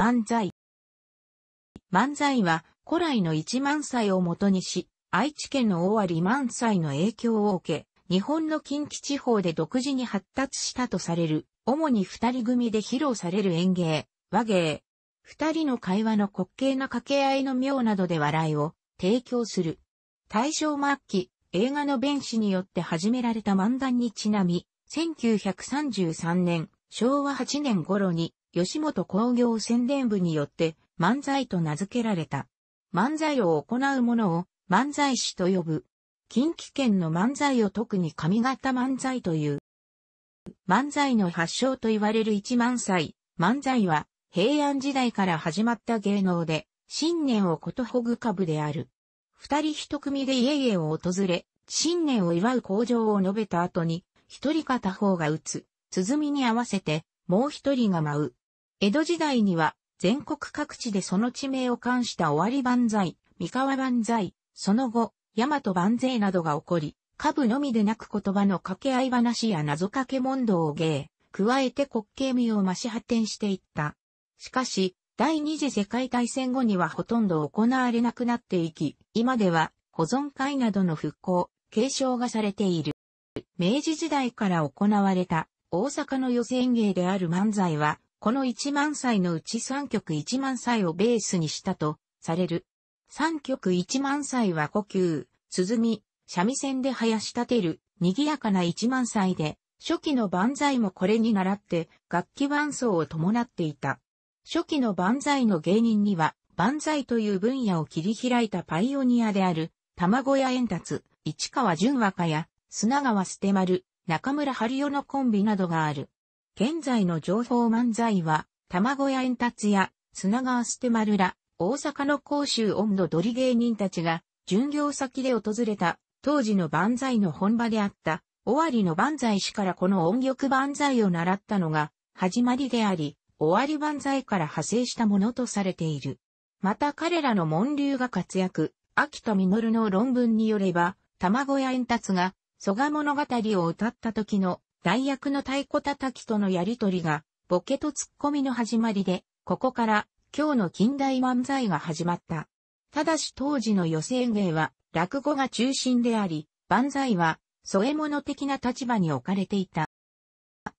漫才。漫才は古来の一万歳をもとにし、愛知県の尾張万歳の影響を受け、日本の近畿地方で独自に発達したとされる、主に二人組で披露される演芸、和芸。二人の会話の滑稽な掛け合いの妙などで笑いを提供する。大正末期、映画の弁士によって始められた漫談にちなみ、1933年、昭和8年頃に吉本工業宣伝部によって漫才と名付けられた。漫才を行う者を漫才師と呼ぶ。近畿圏の漫才を特に上方漫才という。漫才の発祥と言われる一万歳。漫才は平安時代から始まった芸能で、新年をことほぐ株である。二人一組で家々を訪れ、新年を祝う工場を述べた後に、一人片方が打つ、鼓に合わせて、もう一人が舞う。江戸時代には全国各地でその地名を冠した終わり万歳、三河万歳、その後、大和万税などが起こり、下部のみでなく言葉の掛け合い話や謎掛け問答を芸、加えて滑稽味を増し発展していった。しかし、第二次世界大戦後にはほとんど行われなくなっていき、今では保存会などの復興、継承がされている。明治時代から行われた大阪の予選芸である漫才はこの一万歳のうち三曲一万歳をベースにしたとされる。三曲一万歳は呼吸、鼓、三味線で生やし立てる、賑やかな一万歳で、初期の万歳もこれに倣って楽器伴奏を伴っていた。初期の万歳の芸人には、万歳という分野を切り開いたパイオニアである、卵屋円達、市川淳和歌や、砂川捨丸、中村春代のコンビなどがある。現在の情報漫才は、卵屋円達や、砂川捨て丸ら、大阪の甲州温度鳥芸人たちが、巡業先で訪れた、当時の万歳の本場であった、尾張の万歳師からこの音曲万歳を習ったのが、始まりであり、尾張万歳から派生したものとされている。また彼らの門流が活躍、秋と実の論文によれば、卵屋円達が、蘇我物語を歌った時の代役の太鼓叩きとのやりとりが、ボケとツッコミの始まりで、ここから今日の近代漫才が始まった。ただし当時の寄選芸は落語が中心であり、万歳は添え物的な立場に置かれていた。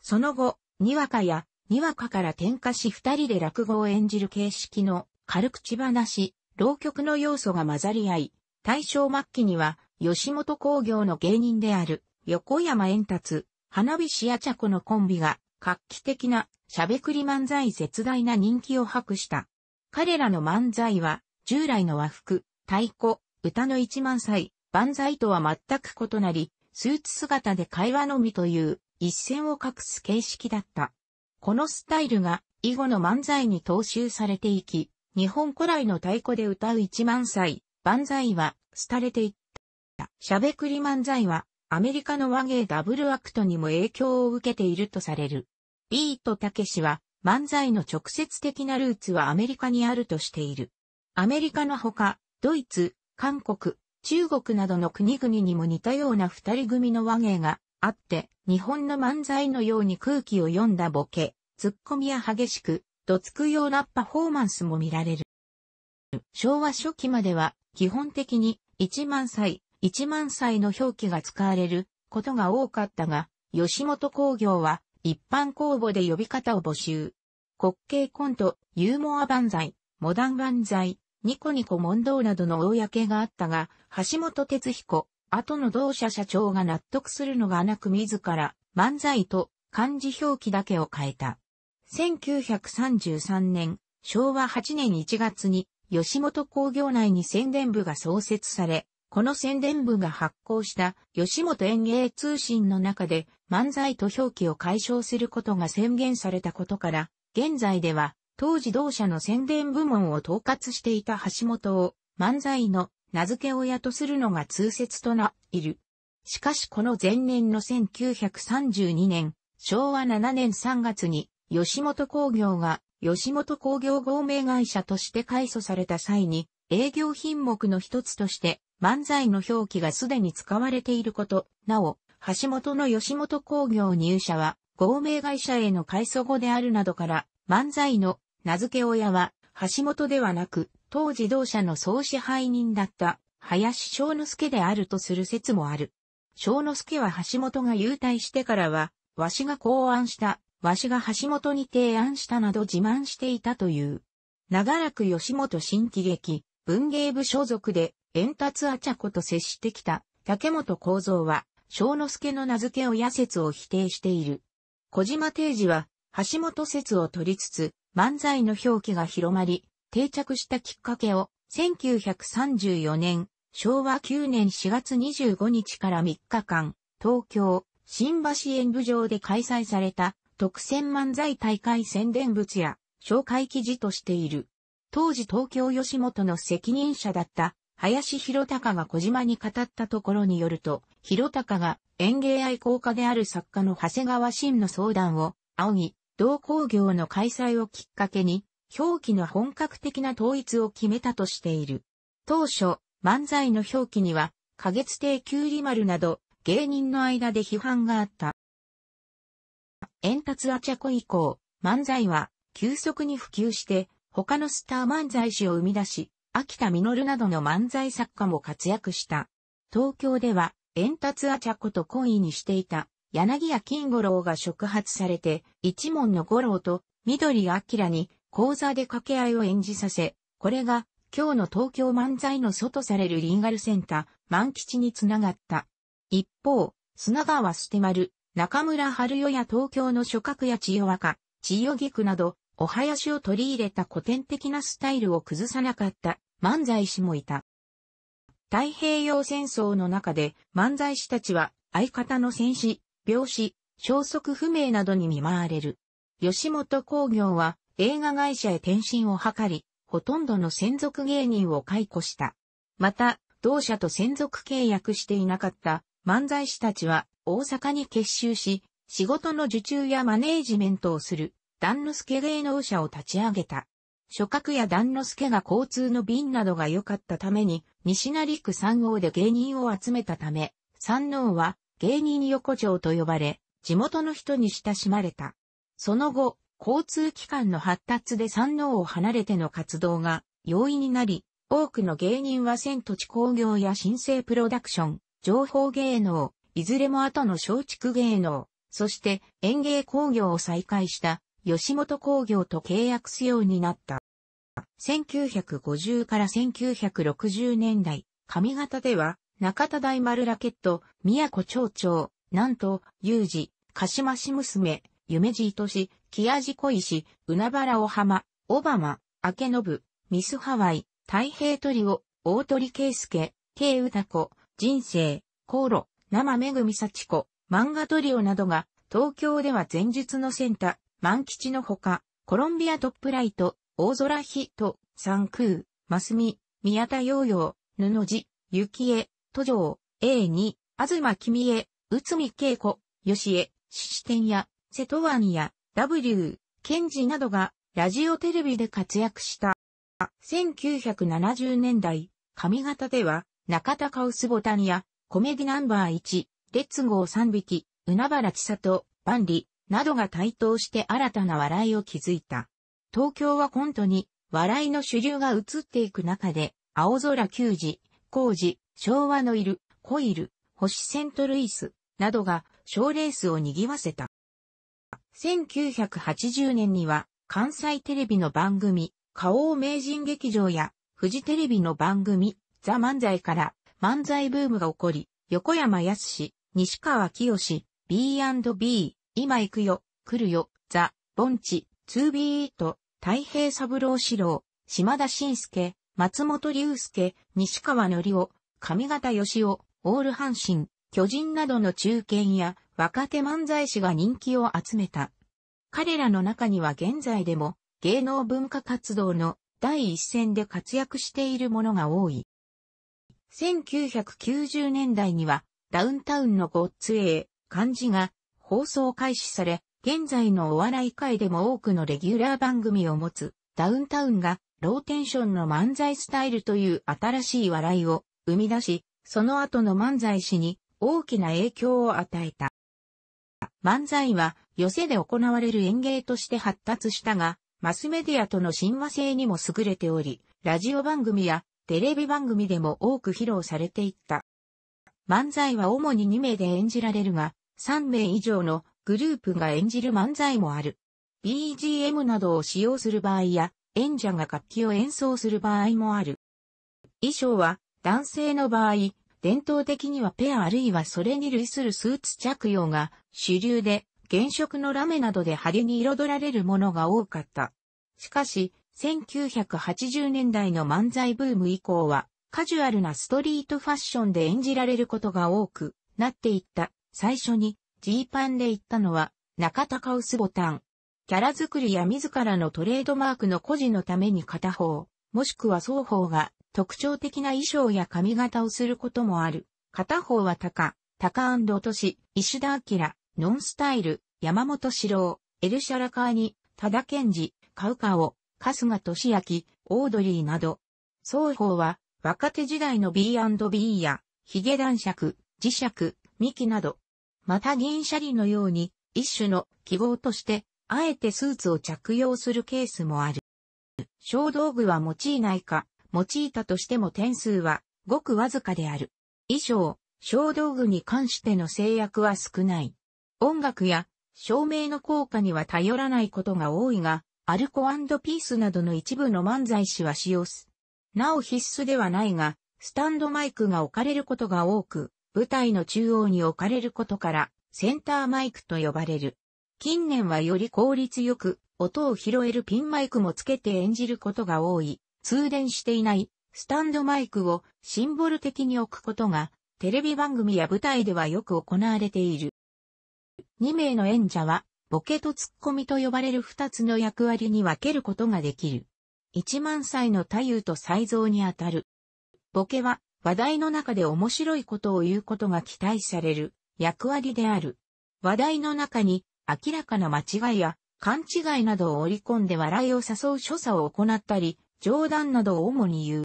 その後、にわかや、にわかから転化し二人で落語を演じる形式の軽口話、浪曲の要素が混ざり合い、大正末期には吉本工業の芸人である横山円達、花火師やャコのコンビが、画期的な、しゃべくり漫才絶大な人気を博した。彼らの漫才は、従来の和服、太鼓、歌の一万歳、万歳とは全く異なり、スーツ姿で会話のみという、一線を画す形式だった。このスタイルが、以後の漫才に踏襲されていき、日本古来の太鼓で歌う一万歳、万歳は、廃れていった。しゃべくり漫才は、アメリカの和芸ダブルアクトにも影響を受けているとされる。ビートたけしは漫才の直接的なルーツはアメリカにあるとしている。アメリカのほか、ドイツ、韓国、中国などの国々にも似たような二人組の和芸があって、日本の漫才のように空気を読んだボケ、ツッコミや激しく、どつくようなパフォーマンスも見られる。昭和初期までは基本的に1万歳、1万歳の表記が使われることが多かったが、吉本工業は一般公募で呼び方を募集。滑稽コント、ユーモア万歳、モダン万歳、ニコニコ問答などの公があったが、橋本哲彦、後の同社社長が納得するのがなく自ら、漫才と漢字表記だけを変えた。1933年、昭和8年1月に、吉本工業内に宣伝部が創設され、この宣伝部が発行した吉本演芸通信の中で漫才と表記を解消することが宣言されたことから、現在では当時同社の宣伝部門を統括していた橋本を漫才の名付け親とするのが通説となっている。しかしこの前年の1932年、昭和7年3月に吉本工業が吉本工業合名会社として改組された際に営業品目の一つとして漫才の表記がすでに使われていること、なお、橋本の吉本工業入社は、合名会社への改祖語であるなどから、漫才の名付け親は、橋本ではなく、当自動車の総支配人だった、林翔之助であるとする説もある。翔之助は橋本が優退してからは、わしが考案した、わしが橋本に提案したなど自慢していたという。長らく吉本新喜劇、文芸部所属で、円達あちゃこと接してきた竹本幸三は、小之助の名付け親説を否定している。小島定治は、橋本説を取りつつ、漫才の表記が広まり、定着したきっかけを、1934年、昭和9年4月25日から3日間、東京、新橋演舞場で開催された、特選漫才大会宣伝物や、紹介記事としている。当時東京吉本の責任者だった林弘隆が小島に語ったところによると、弘隆が園芸愛好家である作家の長谷川真の相談を、仰ぎ、同工業の開催をきっかけに、表記の本格的な統一を決めたとしている。当初、漫才の表記には、花月亭きゅうり丸など、芸人の間で批判があった。円達アチャコ以降、漫才は急速に普及して、他のスター漫才師を生み出し、秋田実などの漫才作家も活躍した。東京では、円達あちゃこと恋にしていた、柳谷金五郎が触発されて、一門の五郎と緑明に講座で掛け合いを演じさせ、これが今日の東京漫才の祖とされるリーガルセンター、万吉につながった。一方、砂川捨丸、中村春代や東京の諸角や千代若、千代菊など、お囃子を取り入れた古典的なスタイルを崩さなかった漫才師もいた。太平洋戦争の中で漫才師たちは相方の戦死、病死、消息不明などに見舞われる。吉本興業は映画会社へ転身を図り、ほとんどの専属芸人を解雇した。また、同社と専属契約していなかった漫才師たちは大阪に結集し、仕事の受注やマネージメントをする段之助芸能者を立ち上げた。諸角や段之助が交通の便などが良かったために、西成区三王で芸人を集めたため、三王は芸人横丁と呼ばれ、地元の人に親しまれた。その後、交通機関の発達で三王を離れての活動が容易になり、多くの芸人は千土地工業や新生プロダクション、情報芸能、いずれも後の松竹芸能、そして園芸工業を再開した吉本工業と契約すようになった。1950から1960年代、上方では、中田大丸ラケット、宮古町長、南東、有事、鹿島市娘、夢地都市、木屋味小石、海原お浜、オバマ、明信、ミスハワイ、太平トリオ、大鳥圭介、慶歌子、人生、航路、生恵ぐ幸子、漫画トリオなどが、東京では前日のセンタ万吉のほか、コロンビアトップライト、大空ヒト、三空、マスミ、宮田洋洋、布地、雪江、都城、A2、あずまきみえ、東君江、内海恵子、吉江、し子天や、瀬戸湾や、W、賢治などが、ラジオテレビで活躍した。1970年代、上方では、中田カウスボタンや、コメディナンバー1、レッツゴー3匹、海原千里、万里、などが台頭して新たな笑いを築いた。東京はコントに、笑いの主流が移っていく中で、青空球児、工事、昭和のいる、コイル、星セントルイス、などが賞レースを賑わせた。1980年には、関西テレビの番組、花王名人劇場や、富士テレビの番組、ザ・漫才から漫才ブームが起こり、横山康史、西川清、B&B、今行くよ、来るよ、ザ、ボンチ、ツービート、太平三郎四郎、島田晋介、松本隆介、西川のりお、上方義雄、オール阪神、巨人などの中堅や若手漫才師が人気を集めた。彼らの中には現在でも芸能文化活動の第一線で活躍しているものが多い。1990年代にはダウンタウンのごっつええ感が放送開始され、現在のお笑い界でも多くのレギュラー番組を持つダウンタウンがローテンションの漫才スタイルという新しい笑いを生み出し、その後の漫才師に大きな影響を与えた。漫才は寄席で行われる演芸として発達したが、マスメディアとの親和性にも優れており、ラジオ番組やテレビ番組でも多く披露されていった。漫才は主に2名で演じられるが、3名以上のグループが演じる漫才もある。BGM などを使用する場合や、演者が楽器を演奏する場合もある。衣装は、男性の場合、伝統的にはペアあるいはそれに類するスーツ着用が主流で、原色のラメなどで派手に彩られるものが多かった。しかし、1980年代の漫才ブーム以降は、カジュアルなストリートファッションで演じられることが多くなっていった最初にジーパンで行ったのは中田カウスボタン。キャラ作りや自らのトレードマークの個人のために片方、もしくは双方が特徴的な衣装や髪型をすることもある。片方はタカ、タカ落と石田明、ノンスタイル、山本志郎、エルシャラカーニ、多田健二、カウカオ、春日俊明、オードリーなど。双方は若手時代の B&B や、ヒゲ男爵、磁石、ミキなど、また銀シャリのように、一種の記号として、あえてスーツを着用するケースもある。小道具は用いないか、用いたとしても点数は、ごくわずかである。衣装、小道具に関しての制約は少ない。音楽や、照明の効果には頼らないことが多いが、アルコピースなどの一部の漫才師は使用す。なお必須ではないが、スタンドマイクが置かれることが多く、舞台の中央に置かれることから、センターマイクと呼ばれる。近年はより効率よく、音を拾えるピンマイクもつけて演じることが多い、通電していないスタンドマイクをシンボル的に置くことが、テレビ番組や舞台ではよく行われている。2名の演者は、ボケとツッコミと呼ばれる2つの役割に分けることができる。1万歳の太夫と才蔵にあたる。ボケは、話題の中で面白いことを言うことが期待される役割である。話題の中に明らかな間違いや勘違いなどを織り込んで笑いを誘う所作を行ったり、冗談などを主に言う。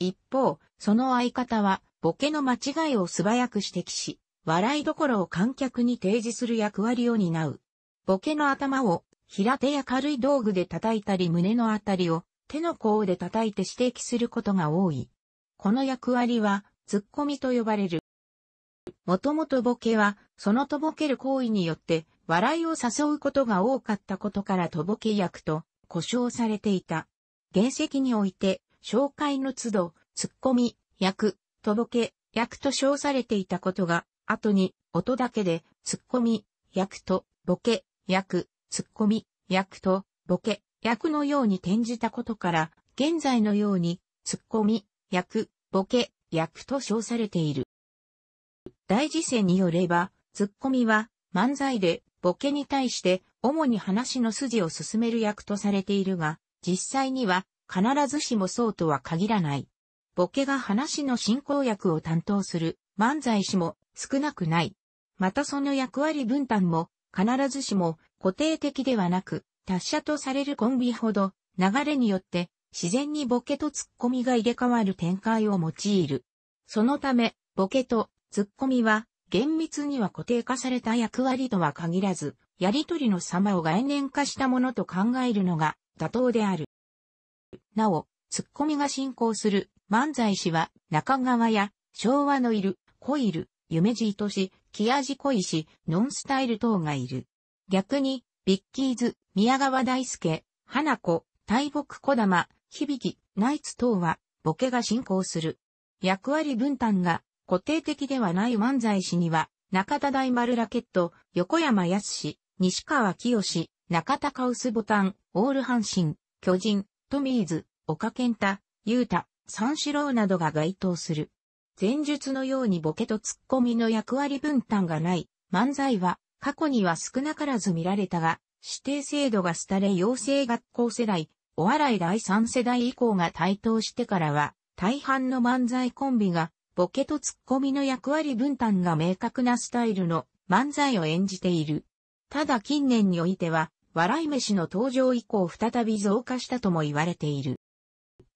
一方、その相方は、ボケの間違いを素早く指摘し、笑いどころを観客に提示する役割を担う。ボケの頭を平手や軽い道具で叩いたり胸のあたりを手の甲で叩いて指摘することが多い。この役割は、ツッコミと呼ばれる。もともとボケは、そのとぼける行為によって、笑いを誘うことが多かったことからとぼけ役と、呼称されていた。原石において、紹介の都度、ツッコミ、役、とぼけ、役と称されていたことが、後に、音だけで、ツッコミ、役と、ボケ、役、ツッコミ、役と、ボケ、役のように転じたことから、現在のように、ツッコミ、役、ボケ、役と称されている。大辞世によれば、ツッコミは漫才でボケに対して主に話の筋を進める役とされているが、実際には必ずしもそうとは限らない。ボケが話の進行役を担当する漫才師も少なくない。またその役割分担も必ずしも固定的ではなく、達者とされるコンビほど流れによって自然にボケとツッコミが入れ替わる展開を用いる。そのため、ボケとツッコミは厳密には固定化された役割とは限らず、やりとりの様を概念化したものと考えるのが妥当である。なお、ツッコミが進行する漫才師は中川や昭和のいる、コイル、夢じいとし、木味恋し、ノンスタイル等がいる。逆に、ビッキーズ、宮川大輔、花子、大木小玉、響、ナイツ等は、ボケが進行する。役割分担が固定的ではない漫才師には、中田大丸ラケット、横山康西川清中田カウスボタン、オール阪神、巨人、トミーズ、岡健太、ー太、三四郎などが該当する。前述のようにボケとツッコミの役割分担がない漫才は過去には少なからず見られたが、指定制度が廃れ養成学校世代、お笑い第三世代以降が台頭してからは、大半の漫才コンビが、ボケとツッコミの役割分担が明確なスタイルの漫才を演じている。ただ近年においては、笑い飯の登場以降再び増加したとも言われている。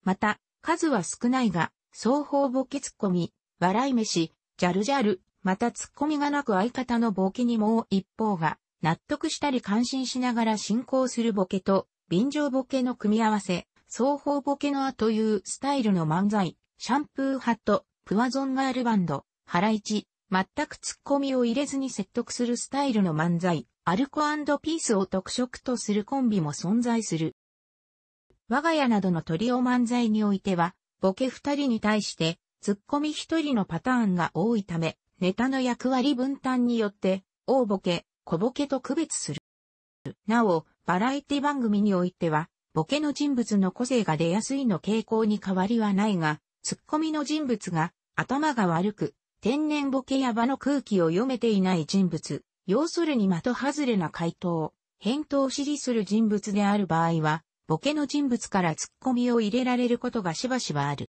また、数は少ないが、双方ボケツッコミ、笑い飯、ジャルジャル、またツッコミがなく相方のボケにもう一方が、納得したり感心しながら進行するボケと、便乗ボケの組み合わせ、双方ボケのあというスタイルの漫才、シャンプーハット、プワゾンガールバンド、ハライチ、全くツッコミを入れずに説得するスタイルの漫才、アルコピースを特色とするコンビも存在する。我が家などのトリオ漫才においては、ボケ二人に対して、ツッコミ一人のパターンが多いため、ネタの役割分担によって、大ボケ、小ボケと区別する。なお、バラエティ番組においては、ボケの人物の個性が出やすいの傾向に変わりはないが、ツッコミの人物が頭が悪く、天然ボケや場の空気を読めていない人物、要するに的外れな回答、返答を指示する人物である場合は、ボケの人物からツッコミを入れられることがしばしばある。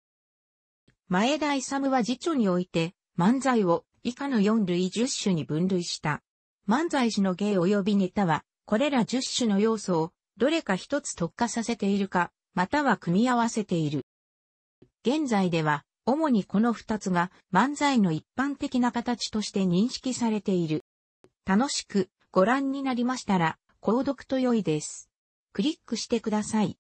前田勇は辞書において、漫才を以下の4類10種に分類した。漫才師の芸及びネタは、これら10種の要素をどれか一つ特化させているか、または組み合わせている。現在では、主にこの二つが漫才の一般的な形として認識されている。楽しくご覧になりましたら、購読と良いです。クリックしてください。